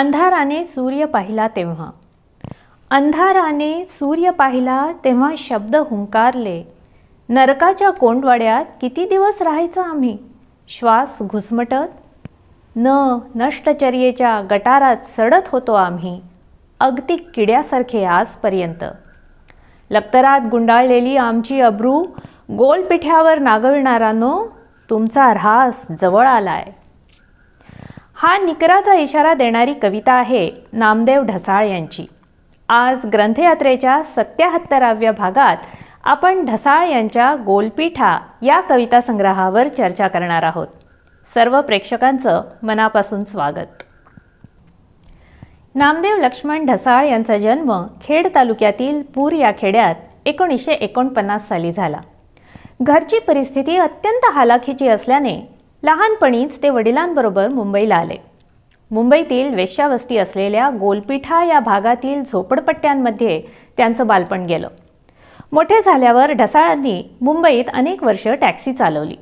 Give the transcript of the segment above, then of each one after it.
अंधाराने सूर्य पाहिला तेव्हा अंधाराने सूर्य पाहिला तेव्हा शब्द हुंकारले नरकाच्या कोंडवाड्यात किती दिवस राहायचं आम्ही श्वास घुसमटत न नष्टचर्येच्या गटारात सडत होतो आम्ही अगदी किड्यासारखे आजपर्यंत लक्तरात गुंडाळलेली आमची अब्रू गोलपिठ्यावर नो तुमचा ऱ्हास जवळ आलाय हा निकराचा इशारा देणारी कविता आहे नामदेव ढसाळ यांची आज ग्रंथयात्रेच्या सत्याहत्तराव्या भागात आपण ढसाळ यांच्या गोलपीठा या कविता संग्रहावर चर्चा करणार आहोत सर्व प्रेक्षकांचं मनापासून स्वागत नामदेव लक्ष्मण ढसाळ यांचा जन्म खेड तालुक्यातील पूर या खेड्यात एकोणीसशे एकोणपन्नास साली झाला घरची परिस्थिती अत्यंत हालाखीची असल्याने लहानपणीच ते वडिलांबरोबर मुंबईला आले मुंबईतील वेश्यावस्ती असलेल्या गोलपिठा या भागातील झोपडपट्ट्यांमध्ये त्यांचं बालपण गेलं मोठे झाल्यावर ढसाळांनी मुंबईत अनेक वर्ष टॅक्सी चालवली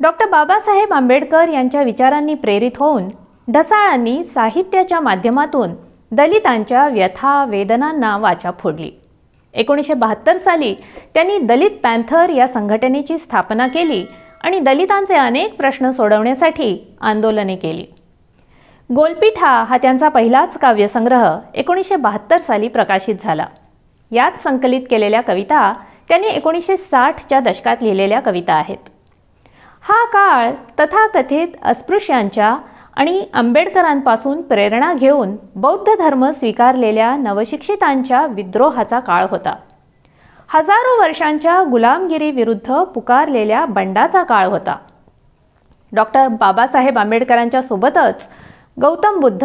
डॉक्टर बाबासाहेब आंबेडकर यांच्या विचारांनी प्रेरित होऊन ढसाळांनी साहित्याच्या माध्यमातून दलितांच्या व्यथा वेदनांना वाचा फोडली एकोणीसशे बहात्तर साली त्यांनी दलित पॅन्थर या संघटनेची स्थापना केली आणि दलितांचे अनेक प्रश्न सोडवण्यासाठी आंदोलने केली गोलपीठा हा त्यांचा पहिलाच काव्यसंग्रह एकोणीसशे बहात्तर साली प्रकाशित झाला यात संकलित केलेल्या कविता त्यांनी एकोणीसशे साठच्या दशकात लिहिलेल्या कविता आहेत हा काळ तथाकथित अस्पृश्यांच्या आणि आंबेडकरांपासून प्रेरणा घेऊन बौद्ध धर्म स्वीकारलेल्या नवशिक्षितांच्या विद्रोहाचा काळ होता हजारो वर्षांच्या गुलामगिरीविरुद्ध पुकारलेल्या बंडाचा काळ होता डॉक्टर बाबासाहेब आंबेडकरांच्या सोबतच Gautam Buddha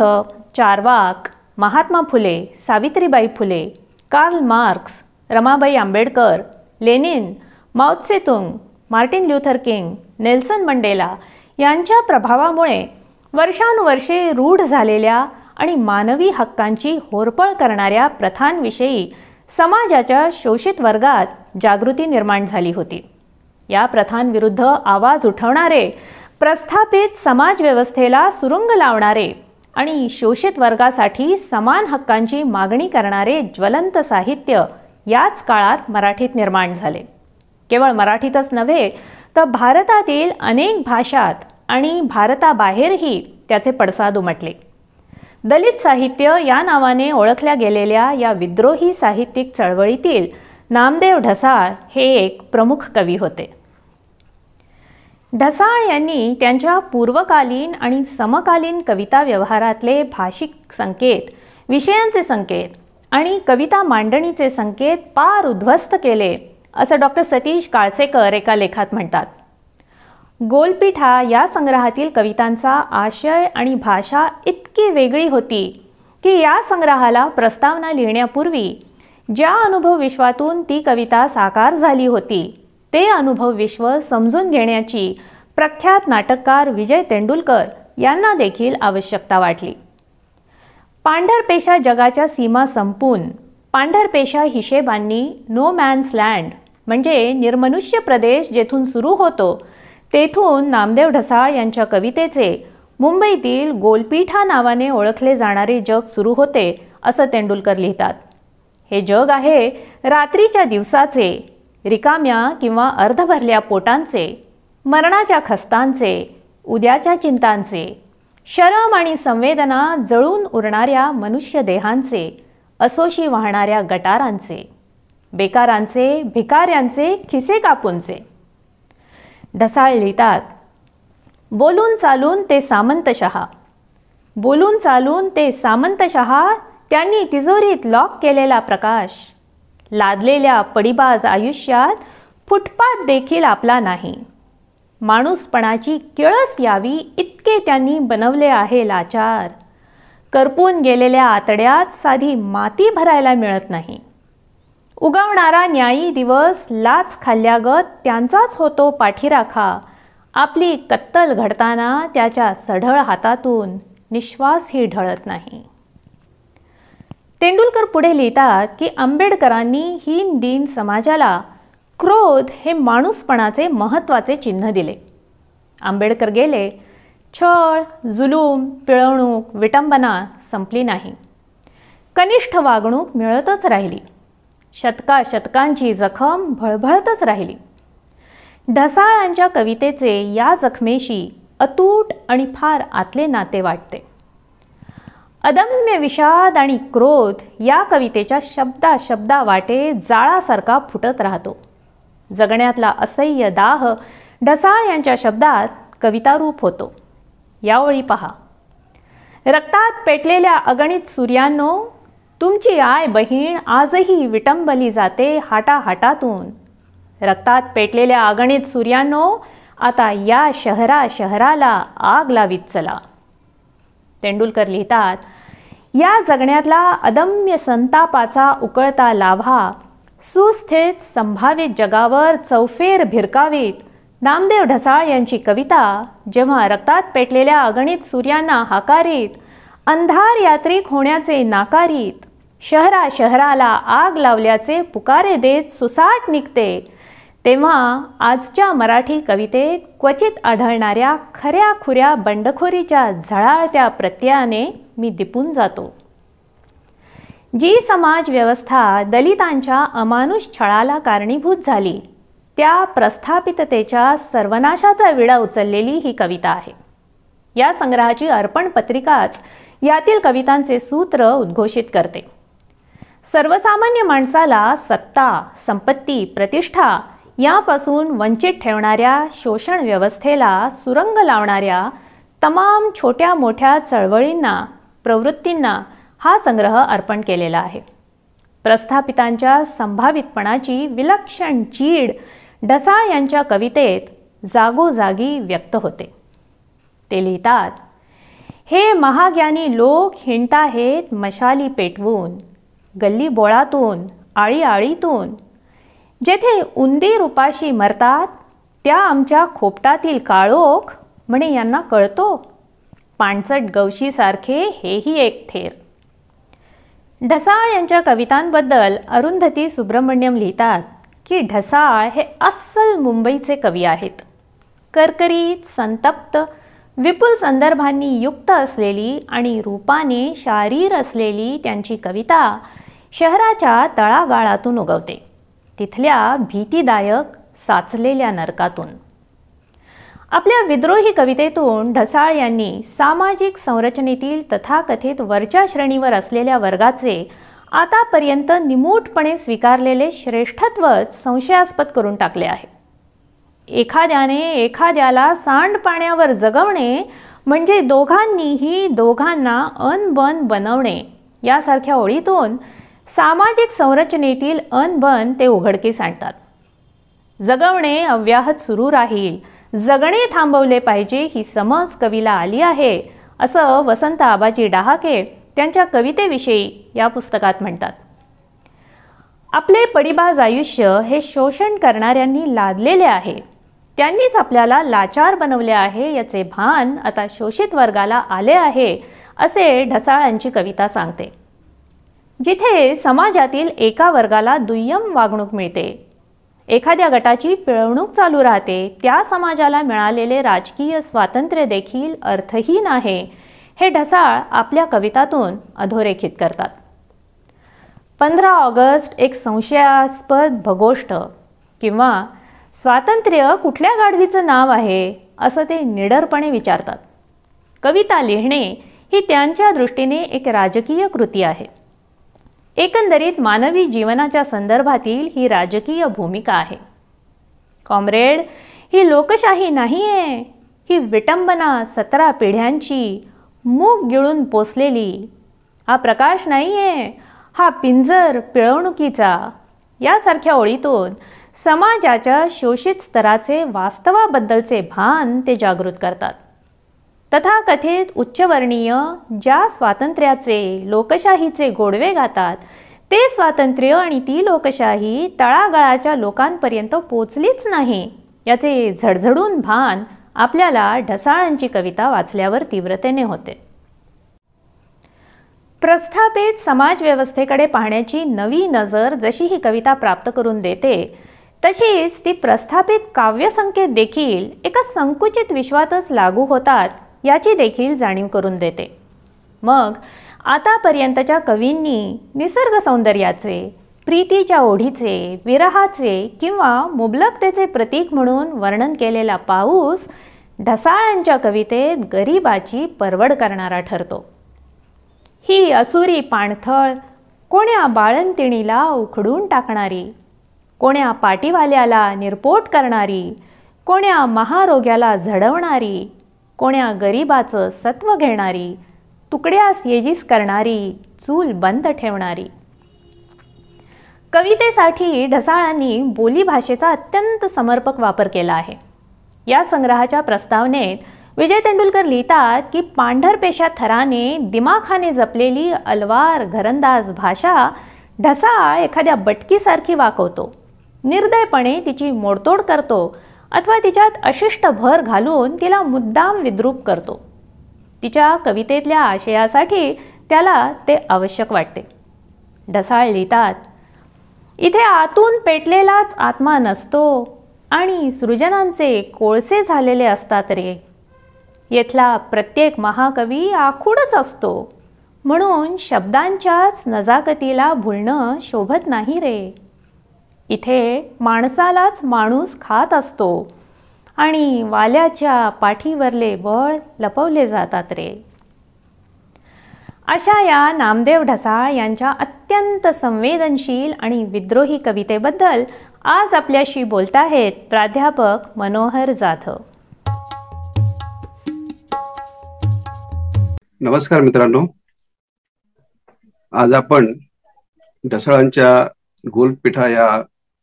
Charvak Mahatma Phule Savitribai Phule Karl Marx Ramabai Ambedkar Lenin Mao Tse Tung Martin Luther King Nelson Mandela यांच्या प्रभावामुळे वर्षानुवर्षे रूढ झालेल्या आणि मानवी हक्कांची होरपळ करणाऱ्या प्रथांविषयी समाजाच्या शोषित वर्गात जागृती निर्माण झाली होती या प्रथांविरुद्ध आवाज उठवणारे प्रस्थापित समाजव्यवस्थेला सुरुंग लावणारे आणि शोषित वर्गासाठी समान हक्कांची मागणी करणारे ज्वलंत साहित्य याच काळात मराठीत निर्माण झाले केवळ मराठीतच नव्हे तर भारतातील अनेक भाषात आणि भारताबाहेरही त्याचे पडसाद उमटले दलित साहित्य या नावाने ओळखल्या गेलेल्या या विद्रोही साहित्यिक चळवळीतील नामदेव ढसाळ हे एक प्रमुख कवी होते ढसाळ यांनी त्यांच्या पूर्वकालीन आणि समकालीन कविता व्यवहारातले भाषिक संकेत विषयांचे संकेत आणि कविता मांडणीचे संकेत पार उद्ध्वस्त केले असं डॉक्टर सतीश काळसेकर एका लेखात म्हणतात गोलपिठा या संग्रहातील कवितांचा आशय आणि भाषा इतकी वेगळी होती की या संग्रहाला प्रस्तावना लिहिण्यापूर्वी ज्या अनुभव विश्वातून ती कविता साकार झाली होती ते अनुभव विश्व समजून घेण्याची प्रख्यात नाटककार विजय तेंडुलकर यांना देखील आवश्यकता वाटली पांढरपेशा जगाच्या सीमा संपून पांढरपेशा हिशेबांनी नो मॅन्स लँड म्हणजे निर्मनुष्य प्रदेश जेथून सुरू होतो तेथून नामदेव ढसाळ यांच्या कवितेचे मुंबईतील गोलपीठा नावाने ओळखले जाणारे जग सुरू होते असं तेंडुलकर लिहितात हे जग आहे रात्रीच्या दिवसाचे रिकाम्या किंवा अर्धभरल्या पोटांचे मरणाच्या खस्तांचे उद्याच्या चिंतांचे शरम आणि संवेदना जळून उरणाऱ्या मनुष्य देहांचे असोशी वाहणाऱ्या गटारांचे बेकारांचे भिकाऱ्यांचे खिसे कापूनचे लिहितात बोलून चालून ते सामंतशहा बोलून चालून ते सामंतशहा त्यांनी तिजोरीत लॉक केलेला प्रकाश लादलेल्या पडीबाज आयुष्यात फुटपाथ देखील आपला नाही माणूसपणाची किळस यावी इतके त्यांनी बनवले आहे लाचार करपून गेलेल्या आतड्यात साधी माती भरायला मिळत नाही उगवणारा न्यायी दिवस लाच खाल्ल्यागत त्यांचाच होतो पाठीराखा आपली कत्तल घडताना त्याच्या सढळ हातातून निश्वासही ढळत नाही तेंडुलकर पुढे लिहितात की आंबेडकरांनी हीन दिन समाजाला क्रोध हे माणूसपणाचे महत्त्वाचे चिन्ह दिले आंबेडकर गेले छळ जुलूम पिळवणूक विटंबना संपली नाही कनिष्ठ वागणूक मिळतच राहिली शतका शतकांची जखम भळभळतच राहिली ढसाळ यांच्या कवितेचे या जखमेशी अतूट आणि फार आतले नाते वाटते अदम्य विषाद आणि क्रोध या कवितेच्या शब्दा शब्दा वाटे जाळासारखा फुटत राहतो जगण्यातला असह्य दाह ढसाळ यांच्या शब्दात कवितारूप होतो यावेळी पहा रक्तात पेटलेल्या अगणित सूर्यांनो तुमची आय बहीण आजही विटंबली जाते हाटाहाटातून रक्तात पेटलेल्या अगणित सूर्यानो आता या शहरा शहराला आग लावीत चला तेंडुलकर लिहितात या जगण्यातला अदम्य संतापाचा उकळता लाभा सुस्थित संभावित जगावर चौफेर भिरकावीत नामदेव ढसाळ यांची कविता जेव्हा रक्तात पेटलेल्या अगणित सूर्यांना हाकारीत अंधार यात्रिक होण्याचे नाकारीत शहरा शहराला आग लावल्याचे पुकारे देत सुसाट निघते तेव्हा आजच्या मराठी कवितेत क्वचित आढळणाऱ्या खऱ्या खुऱ्या बंडखोरीच्या झळाळत्या प्रत्ययाने मी दिपून जातो जी समाज व्यवस्था दलितांच्या अमानुष छळाला कारणीभूत झाली त्या प्रस्थापिततेच्या सर्वनाशाचा विडा उचललेली ही कविता आहे या संग्रहाची अर्पण पत्रिकाच यातील कवितांचे सूत्र उद्घोषित करते सर्वसामान्य माणसाला सत्ता संपत्ती प्रतिष्ठा यापासून वंचित ठेवणाऱ्या शोषण व्यवस्थेला सुरंग लावणाऱ्या तमाम छोट्या मोठ्या चळवळींना प्रवृत्तींना हा संग्रह अर्पण केलेला आहे प्रस्थापितांच्या संभावितपणाची विलक्षण चीड ढसाळ यांच्या कवितेत जागोजागी व्यक्त होते ते लिहितात हे महाज्ञानी लोक हिंडताहेत मशाली पेटवून गल्ली बोळातून आळी आळीतून जेथे उंदी रूपाशी मरतात त्या आमच्या खोपटातील काळोख म्हणे यांना कळतो पाणसट गवशीसारखे हेही एक थेर ढसाळ यांच्या कवितांबद्दल अरुंधती सुब्रमण्यम लिहितात की ढसाळ हे अस्सल मुंबईचे कवी आहेत करकरीत संतप्त विपुल संदर्भांनी युक्त असलेली आणि रूपाने शारीर असलेली त्यांची कविता शहराच्या तळागाळातून उगवते तिथल्या भीतीदायक साचलेल्या नरकातून आपल्या विद्रोही कवितेतून ढसाळ यांनी सामाजिक संरचनेतील तथाकथित वरच्या श्रेणीवर असलेल्या वर्गाचे आतापर्यंत निमूटपणे स्वीकारलेले श्रेष्ठत्वच संशयास्पद करून टाकले आहे एखाद्याने एखाद्याला सांडपाण्यावर जगवणे म्हणजे दोघांनीही दोघांना अनबन बनवणे यासारख्या ओळीतून सामाजिक संरचनेतील अनबन ते उघडकीस आणतात जगवणे अव्याहत सुरू राहील जगणे थांबवले पाहिजे ही समज कवीला आली आहे असं वसंत आबाजी डहाके त्यांच्या कवितेविषयी या पुस्तकात म्हणतात आपले पडिबाज आयुष्य हे शोषण करणाऱ्यांनी लादलेले आहे त्यांनीच आपल्याला लाचार बनवले आहे याचे भान आता शोषित वर्गाला आले आहे असे ढसाळांची कविता सांगते जिथे समाजातील एका वर्गाला दुय्यम वागणूक मिळते एखाद्या गटाची पिळवणूक चालू राहते त्या समाजाला मिळालेले राजकीय स्वातंत्र्य देखील अर्थहीन आहे हे ढसाळ आपल्या कवितातून अधोरेखित करतात पंधरा ऑगस्ट एक संशयास्पद भगोष्ठ किंवा स्वातंत्र्य कुठल्या गाढवीचं नाव आहे असं ते निडरपणे विचारतात कविता लिहिणे ही त्यांच्या दृष्टीने एक राजकीय कृती आहे एकंदरीत मानवी जीवनाच्या संदर्भातील ही राजकीय भूमिका आहे कॉम्रेड ही लोकशाही नाही आहे ही विटंबना सतरा पिढ्यांची मूग गिळून पोसलेली। हा प्रकाश नाही आहे हा पिंजर पिळवणुकीचा यासारख्या ओळीतून समाजाच्या शोषित स्तराचे वास्तवाबद्दलचे भान ते जागृत करतात तथाकथित उच्चवर्णीय ज्या स्वातंत्र्याचे लोकशाहीचे गोडवे गातात ते स्वातंत्र्य आणि ती लोकशाही तळागाळाच्या लोकांपर्यंत पोचलीच नाही याचे झडझडून भान आपल्याला ढसाळांची कविता वाचल्यावर तीव्रतेने होते प्रस्थापित समाजव्यवस्थेकडे पाहण्याची नवी नजर जशी ही कविता प्राप्त करून देते तशीच ती प्रस्थापित काव्यसंकेत देखील एका संकुचित विश्वातच लागू होतात याची देखील जाणीव करून देते मग आतापर्यंतच्या कवींनी निसर्ग सौंदर्याचे प्रीतीच्या ओढीचे विरहाचे किंवा मुबलकतेचे प्रतीक म्हणून वर्णन केलेला पाऊस ढसाळांच्या कवितेत गरिबाची परवड करणारा ठरतो ही असुरी पाणथळ कोण्या बाळंतिणीला उखडून टाकणारी कोण्या पाटीवाल्याला निरपोट करणारी कोण्या महारोग्याला झडवणारी कोण्या गरीबाचं सत्व घेणारी तुकड्यास येजीस करणारी चूल बंद ठेवणारी कवितेसाठी ढसाळांनी बोलीभाषेचा अत्यंत समर्पक वापर केला आहे या संग्रहाच्या प्रस्तावनेत विजय तेंडुलकर लिहितात की पांढरपेशा थराने दिमाखाने जपलेली अलवार घरंदाज भाषा ढसाळ एखाद्या बटकीसारखी वाकवतो निर्दयपणे तिची मोडतोड करतो अथवा तिच्यात अशिष्ट भर घालून तिला मुद्दाम विद्रूप करतो तिच्या कवितेतल्या आशयासाठी त्याला ते आवश्यक वाटते ढसाळ लिहितात इथे आतून पेटलेलाच आत्मा नसतो आणि सृजनांचे कोळसे झालेले असतात रे येथला प्रत्येक महाकवी आखूडच असतो म्हणून शब्दांच्याच नजाकतीला भुलणं शोभत नाही रे इथे माणसालाच माणूस खात असतो आणि वाल्याच्या पाठीवरले बळ लपवले जातात रे अशा या नामदेव ढसाळ यांच्या अत्यंत संवेदनशील आणि विद्रोही कवितेबद्दल आज आपल्याशी बोलत आहेत प्राध्यापक मनोहर जाधव नमस्कार मित्रांनो आज आपण ढसाळांच्या गोलपिठा या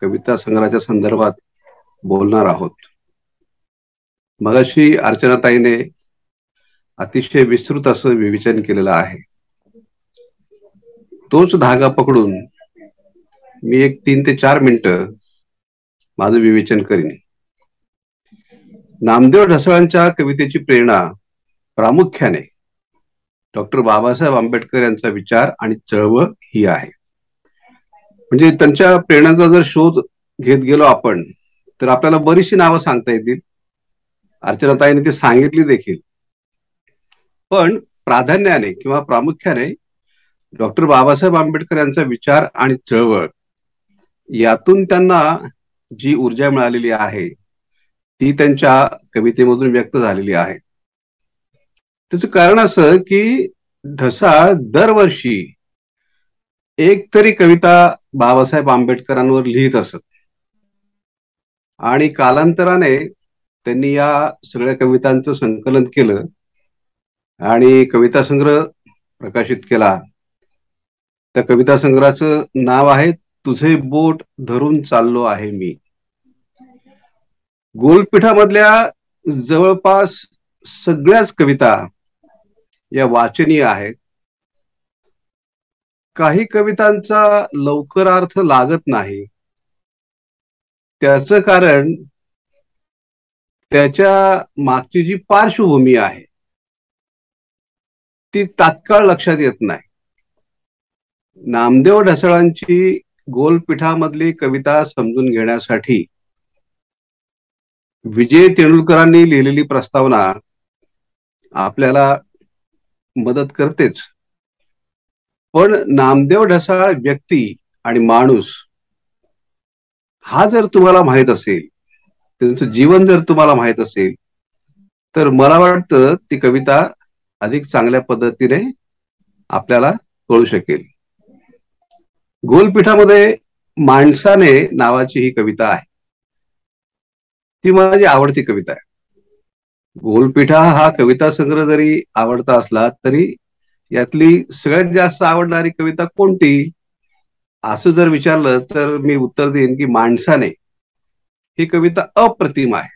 कविता संग्रहाच्या संदर्भात बोलणार आहोत मगाशी अर्चनाताईने अतिशय विस्तृत असं विवेचन केलेलं आहे तोच धागा पकडून मी एक तीन ते चार मिनिट माझं विवेचन करीन नामदेव ढसाळांच्या कवितेची प्रेरणा प्रामुख्याने डॉक्टर बाबासाहेब आंबेडकर यांचा विचार आणि चळवळ ही आहे म्हणजे त्यांच्या प्रेरणाचा जर शोध घेत गेलो आपण तर आपल्याला बरीचशी नावं सांगता येतील अर्चनाताईने ती सांगितली देखील पण प्राधान्याने किंवा प्रामुख्याने डॉक्टर बाबासाहेब आंबेडकर यांचा विचार आणि चळवळ यातून त्यांना जी ऊर्जा मिळालेली आहे ती त्यांच्या कवितेमधून व्यक्त झालेली आहे त्याचं कारण असं की ढसाळ दरवर्षी एक तरी कविता बाबासाहेब आंबेडकरांवर लिहित असत आणि कालांतराने त्यांनी या सगळ्या कवितांचं संकलन केलं आणि कविता संग्रह प्रकाशित केला त्या कविता संग्रहाचं नाव आहे तुझे बोट धरून चाललो आहे मी गोलपीठामधल्या जवळपास सगळ्याच कविता या वाचनीय आहेत काही कवितांचा लवकर अर्थ लागत नाही त्याच कारण त्याच्या मागची जी पार्श्वभूमी आहे ती तात्काळ लक्षात येत नाही नामदेव ढसाळांची गोलपीठामधली कविता समजून घेण्यासाठी विजय तेंडुलकरांनी लिहिलेली प्रस्तावना आपल्याला मदत करतेच पण नामदेव ढसाळ व्यक्ती आणि माणूस हा जर तुम्हाला माहित असेल त्यांचं जीवन जर तुम्हाला माहित असेल तर मला वाटतं ती कविता अधिक चांगल्या पद्धतीने आपल्याला कळू शकेल गोलपीठामध्ये माणसाने नावाची ही कविता आहे ती माझी आवडती कविता आहे गोलपीठा हा कविता संग्रह जरी आवडता असला तरी यातली सगळ्यात जास्त आवडणारी कविता कोणती असं जर विचारलं तर मी उत्तर देईन की माणसाने ही कविता अप्रतिम आहे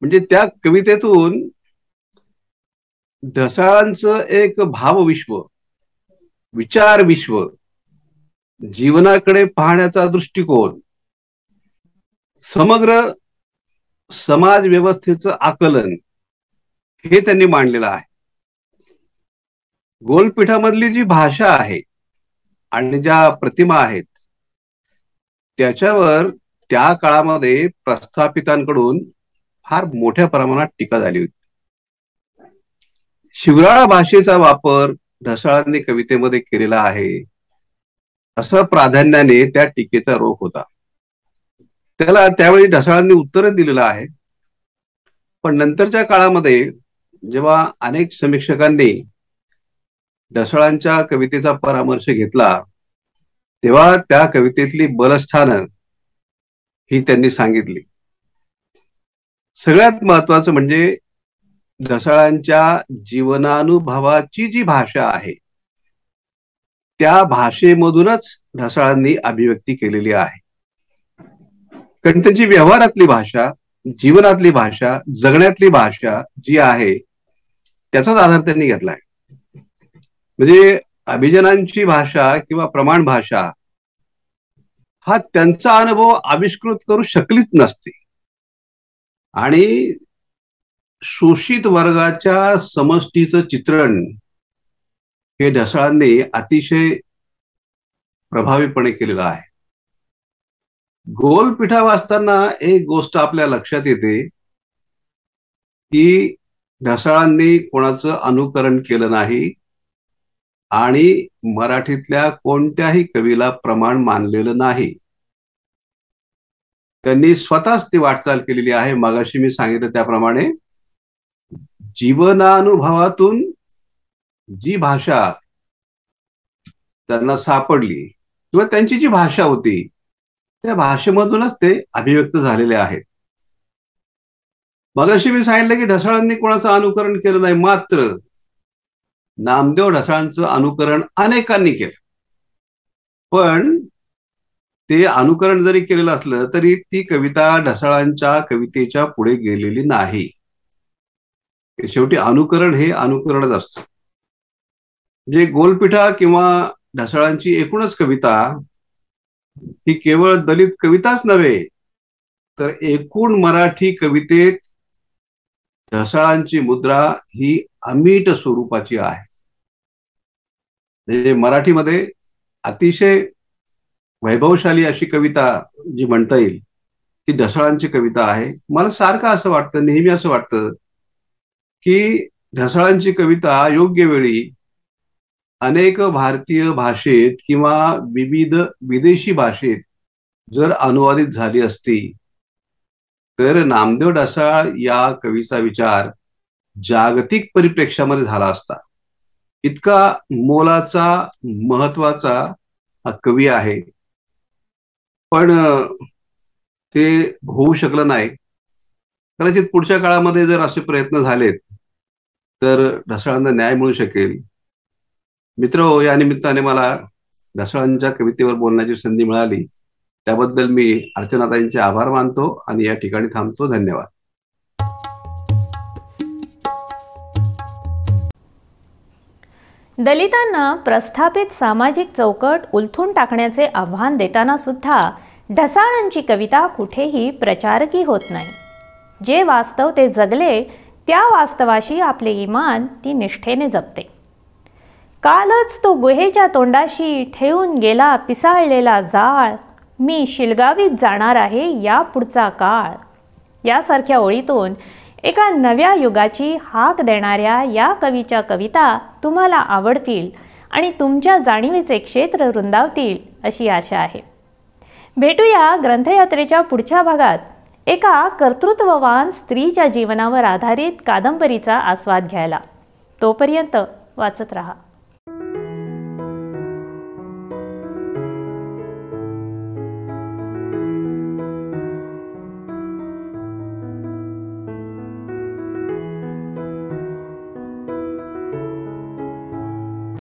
म्हणजे त्या कवितेतून ढसाळांचं एक भावविश्व विचार विश्व जीवनाकडे पाहण्याचा दृष्टिकोन समग्र समाज व्यवस्थेचं आकलन हे त्यांनी मांडलेलं आहे गोलपीठामधली जी भाषा आहे आणि ज्या प्रतिमा आहेत त्याच्यावर त्या काळामध्ये प्रस्थापितांकडून फार मोठ्या प्रमाणात टीका झाली होती शिवराळा भाषेचा वापर ढसाळांनी कवितेमध्ये केलेला आहे असं प्राधान्याने त्या टीकेचा रोख होता त्याला त्यावेळी ढसाळांनी उत्तर दिलेलं आहे पण नंतरच्या काळामध्ये जेव्हा अनेक समीक्षकांनी ढसाळांच्या कवितेचा परामर्श घेतला तेव्हा त्या कवितेतली बलस्थान ही त्यांनी सांगितली सगळ्यात महत्वाचं म्हणजे ढसाळांच्या जीवनानुभवाची जी भाषा आहे त्या भाषेमधूनच ढसाळांनी अभिव्यक्ती केलेली आहे कारण त्यांची व्यवहारातली भाषा जीवनातली भाषा जगण्यातली भाषा जी आहे त्याचाच आधार त्यांनी घेतला आहे म्हणजे अभिजनांची भाषा किंवा प्रमाण भाषा हा त्यांचा अनुभव आविष्कृत करू शकलीच नसते आणि शोषित वर्गाच्या समष्टीचं चित्रण हे ढसाळांनी अतिशय प्रभावीपणे केलेलं आहे गोलपिठा वाचताना एक गोष्ट आपल्या लक्षात येते की ढसाळांनी कोणाचं अनुकरण केलं नाही आणि मराठीतल्या कोणत्याही कवीला प्रमाण मानलेलं नाही त्यांनी स्वतःच ती वाटचाल केलेली आहे मगाशी मी सांगितलं त्याप्रमाणे जीवनानुभवातून जी भाषा त्यांना सापडली किंवा त्यांची जी भाषा होती त्या भाषेमधूनच ते अभिव्यक्त झालेले आहेत मगाशी मी सांगितलं की ढसाळांनी कोणाचं अनुकरण केलं नाही मात्र नामदेव ढसाळांचं अनुकरण अनेकांनी केलं पण ते अनुकरण जरी केलेलं असलं तरी ती कविता ढसाळांच्या कवितेच्या पुढे गेलेली नाही शेवटी अनुकरण हे अनुकरणच असतं म्हणजे गोलपिठा किंवा ढसाळांची एकूणच कविता ही केवळ दलित कविताच नव्हे तर एकूण मराठी कवितेत ढसाळांची मुद्रा ही अमीट स्वरूपाची आहे म्हणजे मराठीमध्ये अतिशय वैभवशाली अशी कविता जी म्हणता येईल ती ढसाळांची कविता आहे मला सारखं असं वाटतं नेहमी असं वाटतं की ढसाळांची कविता योग्य वेळी अनेक भारतीय भाषेत किंवा विविध विदेशी भाषेत जर अनुवादित झाली असती तर नामदेव ढसाळ या कवीचा विचार जागतिक परिप्रेक्षामध्ये झाला असता इतका मोलाचा महत्वाचा हा कवी आहे पण ते होऊ शकलं नाही कदाचित पुढच्या काळामध्ये जर असे प्रयत्न झालेत तर ढसाळांना न्याय मिळू शकेल मित्र हो, या निमित्ताने मला ढसाळांच्या कवितेवर बोलण्याची संधी मिळाली त्याबद्दल मी अर्चनाताईंचे आभार मानतो आणि या ठिकाणी थांबतो धन्यवाद दलितांना प्रस्थापित सामाजिक चौकट उलथून टाकण्याचे आव्हान देताना सुद्धा ढसाळांची कविता कुठेही प्रचारकी होत नाही जे वास्तव ते जगले त्या वास्तवाशी आपले इमान ती निष्ठेने जपते कालच तो गुहेच्या तोंडाशी ठेवून गेला पिसाळलेला जाळ मी शिलगावीत जाणार आहे या पुढचा काळ यासारख्या ओळीतून एका नव्या युगाची हाक देणाऱ्या या कवीच्या कविता तुम्हाला आवडतील आणि तुमच्या जाणीवेचे क्षेत्र रुंदावतील अशी आशा आहे भेटूया ग्रंथयात्रेच्या पुढच्या भागात एका कर्तृत्ववान स्त्रीच्या जीवनावर आधारित कादंबरीचा आस्वाद घ्यायला तोपर्यंत वाचत राहा